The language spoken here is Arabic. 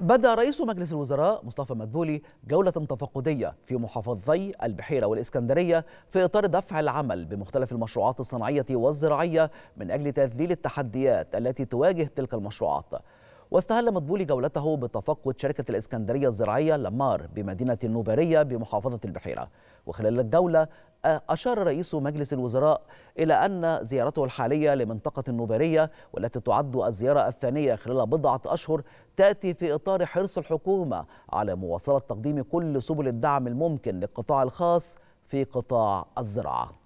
بدأ رئيس مجلس الوزراء مصطفى مدبولي جولة تفقدية في محافظي البحيرة والإسكندرية في إطار دفع العمل بمختلف المشروعات الصناعية والزراعية من أجل تذليل التحديات التي تواجه تلك المشروعات واستهل مدبولي جولته بتفقد شركة الإسكندرية الزراعية لمار بمدينة النوبارية بمحافظة البحيرة وخلال الجولة أشار رئيس مجلس الوزراء إلى أن زيارته الحالية لمنطقة النوبارية والتي تعد الزيارة الثانية خلال بضعة أشهر تأتي في إطار حرص الحكومة على مواصلة تقديم كل سبل الدعم الممكن للقطاع الخاص في قطاع الزراعة